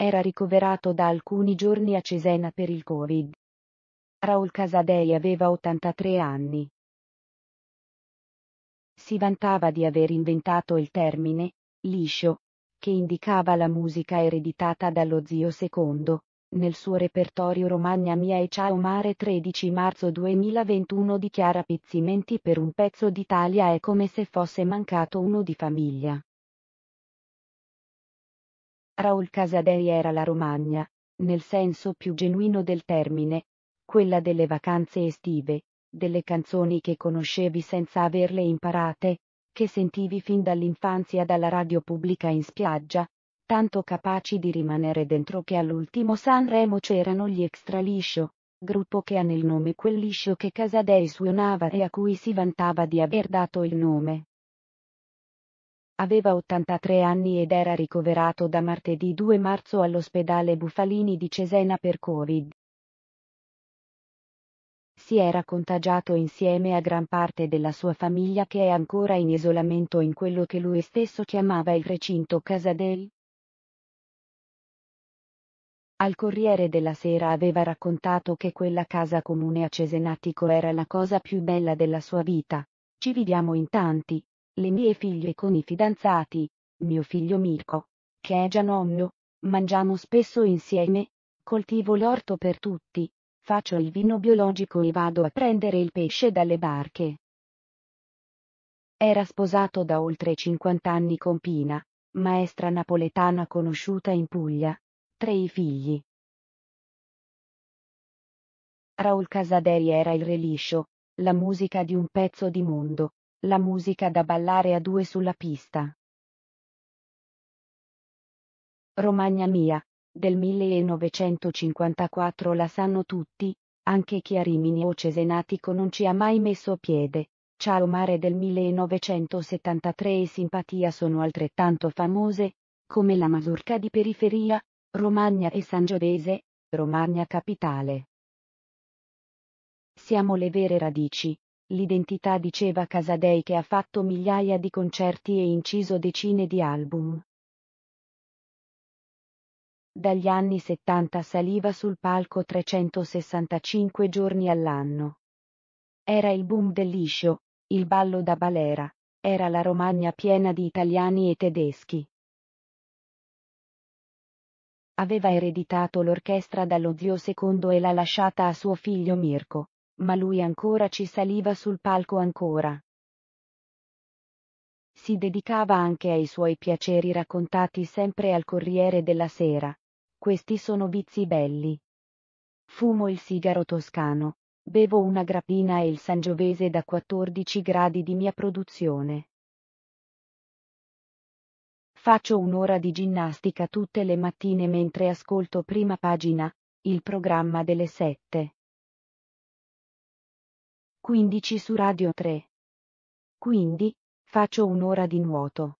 Era ricoverato da alcuni giorni a Cesena per il Covid. Raul Casadei aveva 83 anni. Si vantava di aver inventato il termine liscio, che indicava la musica ereditata dallo zio secondo, nel suo repertorio Romagna Mia e Ciao Mare 13 marzo 2021 dichiara Pizzimenti per un pezzo d'Italia è come se fosse mancato uno di famiglia. Raul Casadei era la Romagna, nel senso più genuino del termine, quella delle vacanze estive, delle canzoni che conoscevi senza averle imparate, che sentivi fin dall'infanzia dalla radio pubblica in spiaggia, tanto capaci di rimanere dentro che all'ultimo Sanremo c'erano gli Extraliscio, gruppo che ha nel nome quel liscio che Casadei suonava e a cui si vantava di aver dato il nome. Aveva 83 anni ed era ricoverato da martedì 2 marzo all'ospedale Bufalini di Cesena per Covid. Si era contagiato insieme a gran parte della sua famiglia che è ancora in isolamento in quello che lui stesso chiamava il recinto Casa al Corriere della Sera aveva raccontato che quella casa comune a Cesenatico era la cosa più bella della sua vita. Ci viviamo in tanti, le mie figlie con i fidanzati, mio figlio Mirko, che è già nonno, mangiamo spesso insieme, coltivo l'orto per tutti, faccio il vino biologico e vado a prendere il pesce dalle barche. Era sposato da oltre 50 anni con Pina, maestra napoletana conosciuta in Puglia, tre i figli. Raul Casaderi era il reliscio, la musica di un pezzo di mondo, la musica da ballare a due sulla pista. Romagna mia, del 1954 la sanno tutti, anche chi a Rimini o Cesenatico non ci ha mai messo piede. Ciao mare del 1973 e Simpatia sono altrettanto famose, come la Masurca di periferia, Romagna e Sangiovese, Romagna capitale. Siamo le vere radici, L'identità diceva Casadei che ha fatto migliaia di concerti e inciso decine di album. Dagli anni 70 saliva sul palco 365 giorni all'anno. Era il boom del liscio, il ballo da balera, era la Romagna piena di italiani e tedeschi. Aveva ereditato l'orchestra dallo zio secondo e l'ha lasciata a suo figlio Mirko ma lui ancora ci saliva sul palco ancora. Si dedicava anche ai suoi piaceri raccontati sempre al Corriere della Sera. Questi sono vizi belli. Fumo il sigaro toscano, bevo una grappina e il sangiovese da 14 gradi di mia produzione. Faccio un'ora di ginnastica tutte le mattine mentre ascolto prima pagina, il programma delle sette. 15 su Radio 3. Quindi, faccio un'ora di nuoto.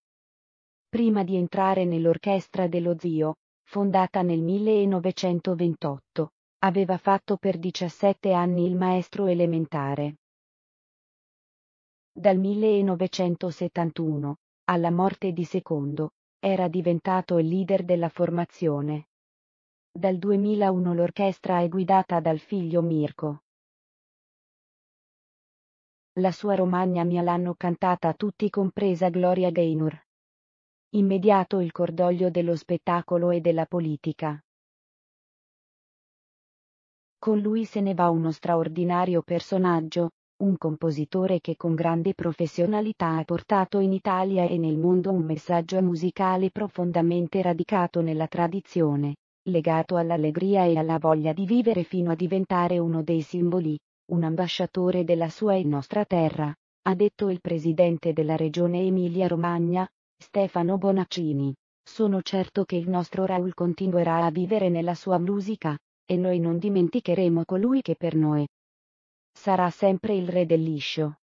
Prima di entrare nell'orchestra dello zio, fondata nel 1928, aveva fatto per 17 anni il maestro elementare. Dal 1971, alla morte di Secondo, era diventato il leader della formazione. Dal 2001 l'orchestra è guidata dal figlio Mirko la sua Romagna mia l'hanno cantata tutti compresa Gloria Gaynor. Immediato il cordoglio dello spettacolo e della politica. Con lui se ne va uno straordinario personaggio, un compositore che con grande professionalità ha portato in Italia e nel mondo un messaggio musicale profondamente radicato nella tradizione, legato all'allegria e alla voglia di vivere fino a diventare uno dei simboli, un ambasciatore della sua e nostra terra, ha detto il presidente della regione Emilia-Romagna, Stefano Bonaccini. Sono certo che il nostro Raul continuerà a vivere nella sua musica, e noi non dimenticheremo colui che per noi sarà sempre il re del liscio.